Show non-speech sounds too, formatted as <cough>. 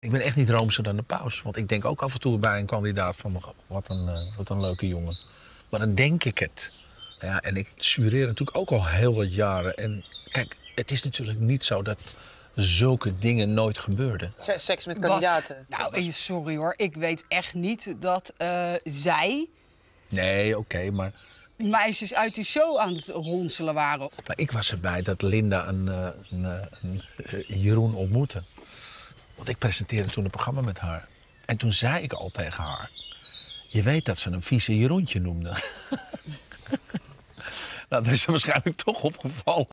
Ik ben echt niet roomser dan de paus. Want ik denk ook af en toe bij een kandidaat van wat een, eh, wat een leuke jongen. Maar dan denk ik het. Ja, en ik sureer natuurlijk ook al heel wat jaren. En kijk, het is natuurlijk niet zo dat zulke dingen nooit gebeurden. Seks met kandidaten. Nou, eh, sorry hoor. Ik weet echt niet dat eh, zij... Nee, oké, maar... Meisjes uit die show aan het ronselen waren. Maar ik was erbij dat Linda en Jeroen ontmoette. Want ik presenteerde toen een programma met haar. En toen zei ik al tegen haar... Je weet dat ze een vieze Jeroentje noemde. <laughs> nou, dat is ze waarschijnlijk toch opgevallen.